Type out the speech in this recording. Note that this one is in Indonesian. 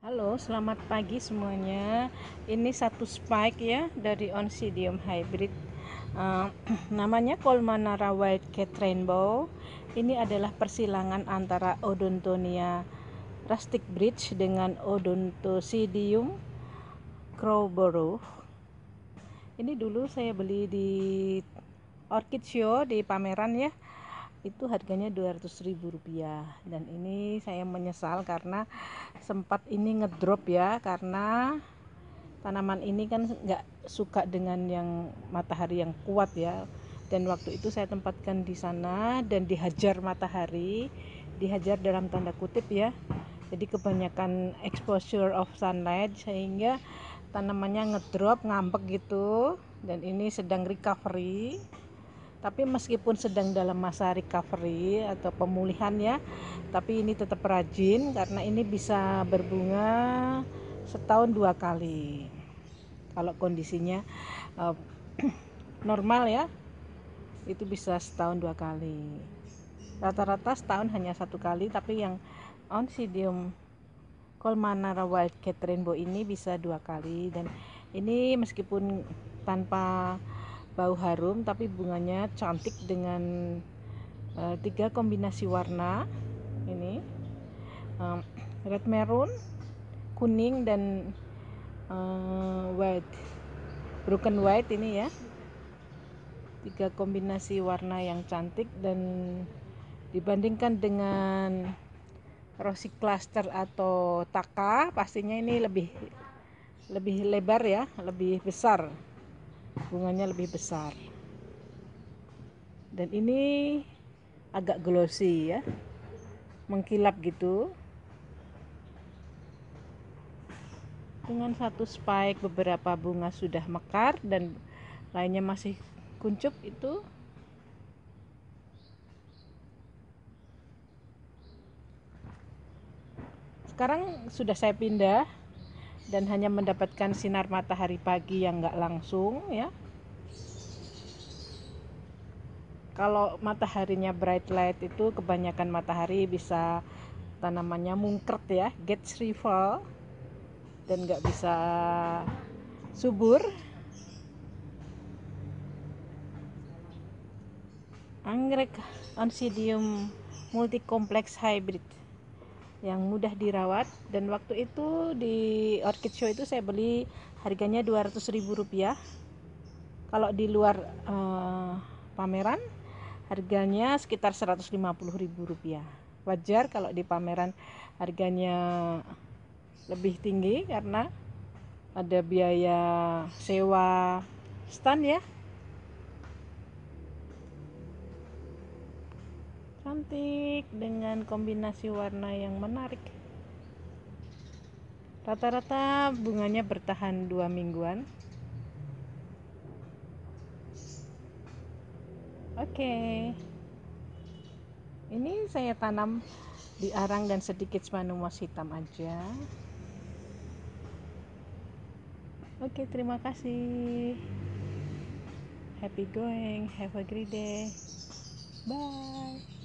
Halo, selamat pagi semuanya. Ini satu spike ya dari Oncidium hybrid. Uh, namanya Colmanara White Cat Rainbow. Ini adalah persilangan antara Odontonia rustic bridge dengan Odontocidium crowborough. Ini dulu saya beli di Orchid Show di pameran ya itu harganya 200 ribu rupiah dan ini saya menyesal karena sempat ini ngedrop ya karena tanaman ini kan nggak suka dengan yang matahari yang kuat ya dan waktu itu saya tempatkan di sana dan dihajar matahari dihajar dalam tanda kutip ya jadi kebanyakan exposure of sunlight sehingga tanamannya ngedrop ngambek gitu dan ini sedang recovery tapi meskipun sedang dalam masa recovery atau pemulihan ya tapi ini tetap rajin karena ini bisa berbunga setahun dua kali kalau kondisinya uh, normal ya itu bisa setahun dua kali rata-rata setahun hanya satu kali tapi yang Oncidium Colmanara Wildcat Rainbow ini bisa dua kali dan ini meskipun tanpa bau harum tapi bunganya cantik dengan uh, tiga kombinasi warna ini um, red maroon kuning dan uh, white broken white ini ya tiga kombinasi warna yang cantik dan dibandingkan dengan rosy cluster atau taka pastinya ini lebih lebih lebar ya lebih besar bunganya lebih besar dan ini agak glossy ya mengkilap gitu dengan satu spike beberapa bunga sudah mekar dan lainnya masih kuncup itu sekarang sudah saya pindah dan hanya mendapatkan sinar matahari pagi yang nggak langsung ya kalau mataharinya bright light itu kebanyakan matahari bisa tanamannya mungkert ya get rival dan nggak bisa subur anggrek oncidium multicomplex hybrid yang mudah dirawat dan waktu itu di Orchid Show itu saya beli harganya 200.000 rupiah kalau di luar eh, pameran harganya sekitar 150.000 rupiah wajar kalau di pameran harganya lebih tinggi karena ada biaya sewa stand ya cantik dengan kombinasi warna yang menarik rata-rata bunganya bertahan dua mingguan oke ini saya tanam di arang dan sedikit spanumos hitam aja oke terima kasih happy going have a great day bye